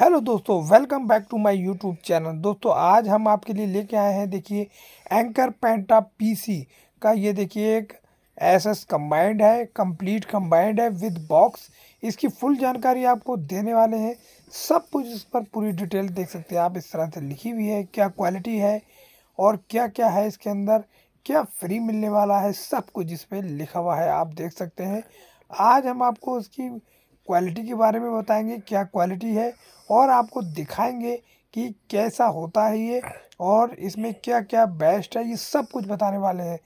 hello दोस्तों welcome back to my YouTube channel दोस्तों आज हम आपके लिए लेके आए हैं देखिए एंकर पेंटा पीसी का ये देखिए एक एस एस कम्बाइंड है कंप्लीट कम्बाइंड है विद बॉक्स इसकी फुल जानकारी आपको देने वाले हैं सब कुछ इस पर पूरी डिटेल देख सकते हैं आप इस तरह से लिखी हुई है क्या क्वालिटी है और क्या क्या है इसके अंदर क्या फ्री मिलने वाला है सब कुछ इस पर लिखा हुआ है आप देख सकते हैं आज हम आपको इसकी क्वालिटी के बारे में बताएंगे क्या क्वालिटी है और आपको दिखाएंगे कि कैसा होता है ये और इसमें क्या क्या बेस्ट है ये सब कुछ बताने वाले हैं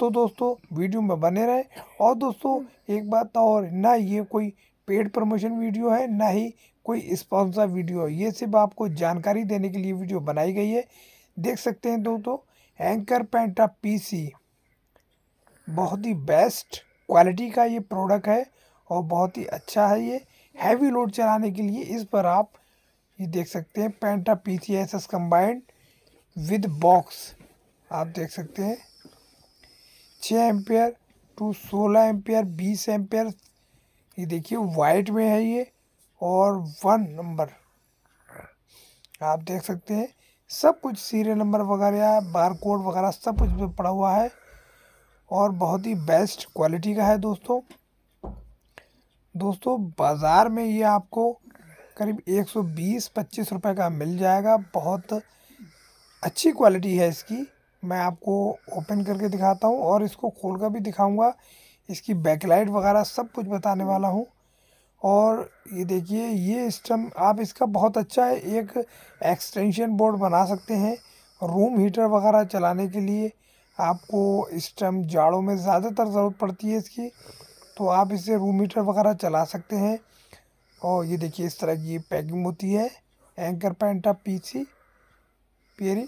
तो दोस्तों वीडियो में बने रहें और दोस्तों एक बात और ना ये कोई पेड प्रमोशन वीडियो है ना ही कोई स्पॉन्सर वीडियो है ये सिर्फ आपको जानकारी देने के लिए वीडियो बनाई गई है देख सकते हैं दोस्तों एंकर पेंटा पी बहुत ही बेस्ट क्वालिटी का ये प्रोडक्ट है और बहुत ही अच्छा है ये हैवी लोड चलाने के लिए इस पर आप ये देख सकते हैं penta P C S S combined with box आप देख सकते हैं छः एम्पेयर टू सोलह एम्पेयर बीस एम्पेयर ये देखिए वाइट में है ये और वन नंबर आप देख सकते हैं सब कुछ सीरियल नंबर वगैरह बार कोड वगैरह सब कुछ पड़ा हुआ है और बहुत ही बेस्ट क्वालिटी का है दोस्तों दोस्तों बाज़ार में ये आपको करीब 120-25 रुपए का मिल जाएगा बहुत अच्छी क्वालिटी है इसकी मैं आपको ओपन करके दिखाता हूँ और इसको खोल कर भी दिखाऊँगा इसकी बैकलाइट वगैरह सब कुछ बताने वाला हूँ और ये देखिए ये सिस्टम आप इसका बहुत अच्छा है एक एक्सटेंशन बोर्ड बना सकते हैं रूम हीटर वगैरह चलाने के लिए आपको इस जाड़ों में ज़्यादातर ज़रूरत पड़ती है इसकी तो आप इसे रूम मीटर वगैरह चला सकते हैं और ये देखिए इस तरह की पैकिंग होती है एंकर आप पीसी पेरी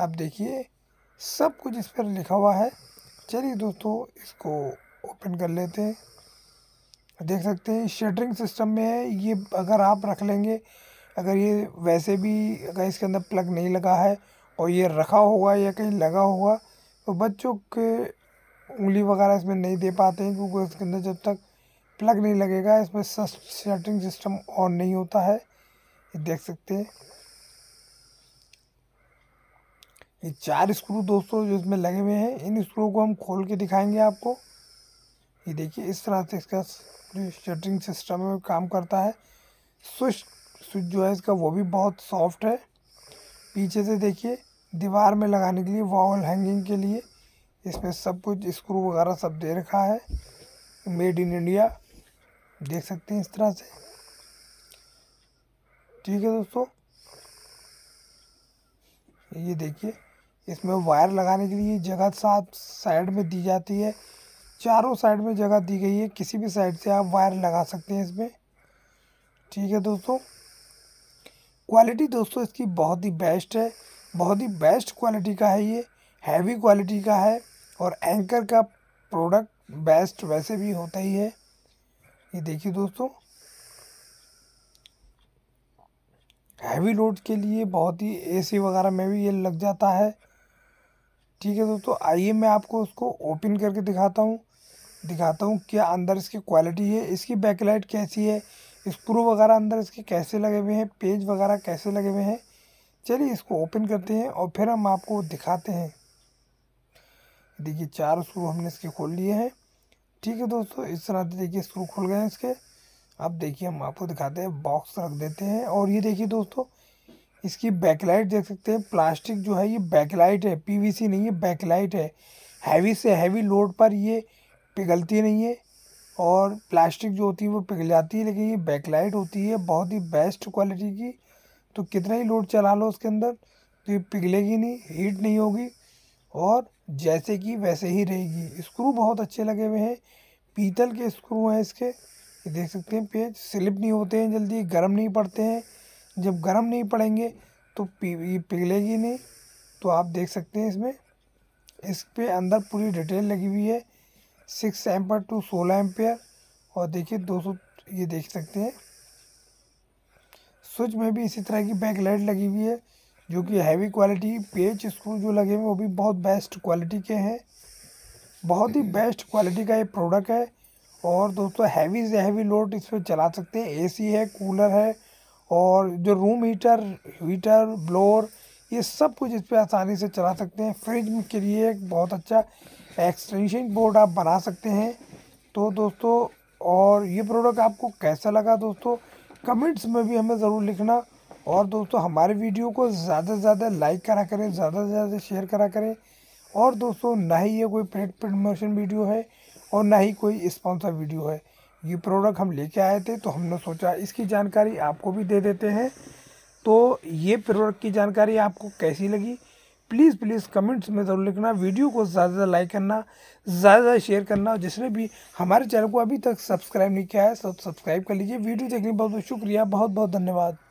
आप देखिए सब कुछ इस पर लिखा हुआ है चलिए दोस्तों इसको ओपन कर लेते हैं देख सकते हैं शटरिंग सिस्टम में है ये अगर आप रख लेंगे अगर ये वैसे भी अगर इसके अंदर प्लग नहीं लगा है और ये रखा होगा या कहीं लगा होगा तो बच्चों के उंगली वगैरह इसमें नहीं दे पाते हैं क्योंकि इसके अंदर जब तक प्लग नहीं लगेगा इसमें शटरिंग सिस्टम ऑन नहीं होता है ये देख सकते हैं ये चार स्क्रू दोस्तों जो इसमें लगे हुए हैं इन स्क्रू को हम खोल के दिखाएंगे आपको ये देखिए इस तरह से इसका शटरिंग सिस्टम में काम करता है स्विच स्विच जो है इसका वो भी बहुत सॉफ्ट है पीछे से देखिए दीवार में लगाने के लिए वॉल हैंगिंग के लिए इसमें सब कुछ स्क्रू वगैरह सब दे रखा है मेड इन इंडिया देख सकते हैं इस तरह से ठीक है दोस्तों ये देखिए इसमें वायर लगाने के लिए जगह साथ साइड में दी जाती है चारों साइड में जगह दी गई है किसी भी साइड से आप वायर लगा सकते हैं इसमें ठीक है दोस्तों क्वालिटी दोस्तों इसकी बहुत ही बेस्ट है बहुत ही बेस्ट क्वालिटी का है ये हैवी क्वालिटी का है और एंकर का प्रोडक्ट बेस्ट वैसे भी होता ही है ये देखिए दोस्तों हैवी लोड के लिए बहुत ही एसी वगैरह में भी ये लग जाता है ठीक है दोस्तों आइए मैं आपको उसको ओपन करके दिखाता हूँ दिखाता हूँ क्या अंदर इसकी क्वालिटी है इसकी बैकलाइट कैसी है स्क्रू वगैरह अंदर इसके कैसे लगे हुए हैं पेज वगैरह कैसे लगे हुए हैं चलिए इसको ओपन करते हैं और फिर हम आपको दिखाते हैं देखिए चार स्क्रू हमने इसके खोल लिए हैं ठीक है दोस्तों इस तरह से देखिए स्क्रू खुल गए हैं इसके अब देखिए हम आपको दिखाते हैं बॉक्स रख देते हैं और ये देखिए दोस्तों इसकी बैकलाइट देख सकते हैं प्लास्टिक जो है ये बैकलाइट है पीवीसी नहीं है बैकलाइट है हैवी से हैवी लोड पर ये पिघलती नहीं है और प्लास्टिक जो होती है वो पिघल जाती है लेकिन ये बैकलाइट होती है बहुत ही बेस्ट क्वालिटी की तो कितना ही लोड चला लो उसके अंदर तो ये पिघलेगी नहीं हीट नहीं होगी और जैसे कि वैसे ही रहेगी स्क्रू बहुत अच्छे लगे हुए हैं पीतल के स्क्रू हैं इसके ये देख सकते हैं पेज स्लिप नहीं होते हैं जल्दी गर्म नहीं पड़ते हैं जब गर्म नहीं पड़ेंगे तो पी ये पिघलेगी नहीं तो आप देख सकते हैं इसमें इस पर अंदर पूरी डिटेल लगी हुई है सिक्स एम्पर टू सोलह एम्पेयर और देखिए सौ ये देख सकते हैं स्विच में भी इसी तरह की बैक लाइट लगी हुई है जो कि हैवी क्वालिटी पेच स्क्रू जो लगे हुए वो भी बहुत बेस्ट क्वालिटी के हैं बहुत ही बेस्ट क्वालिटी का ये प्रोडक्ट है और दोस्तों हैवी से हैवी लोड इस पर चला सकते हैं एसी है कूलर है और जो रूम हीटर हीटर ब्लोअर ये सब कुछ इस पर आसानी से चला सकते हैं फ्रिज के लिए एक बहुत अच्छा एक्सटेंशन बोर्ड आप बना सकते हैं तो दोस्तों और ये प्रोडक्ट आपको कैसा लगा दोस्तों कमेंट्स में भी हमें ज़रूर लिखना और दोस्तों हमारे वीडियो को ज़्यादा से ज़्यादा लाइक करा करें ज़्यादा से ज़्यादा शेयर करा करें और दोस्तों ना ही ये कोई पेड प्रमोशन वीडियो है और ना ही कोई स्पॉन्सर वीडियो है ये प्रोडक्ट हम लेके आए थे तो हमने सोचा इसकी जानकारी आपको भी दे देते हैं तो ये प्रोडक्ट की जानकारी आपको कैसी लगी प्लीज़ प्लीज़ कमेंट्स में ज़रूर लिखना वीडियो को ज़्यादा से लाइक करना ज़्यादा ज़्यादा शेयर करना और जिसने भी हमारे चैनल को अभी तक सब्सक्राइब नहीं किया है सब तो सब्सक्राइब कर लीजिए वीडियो देखने बहुत बहुत शुक्रिया बहुत बहुत धन्यवाद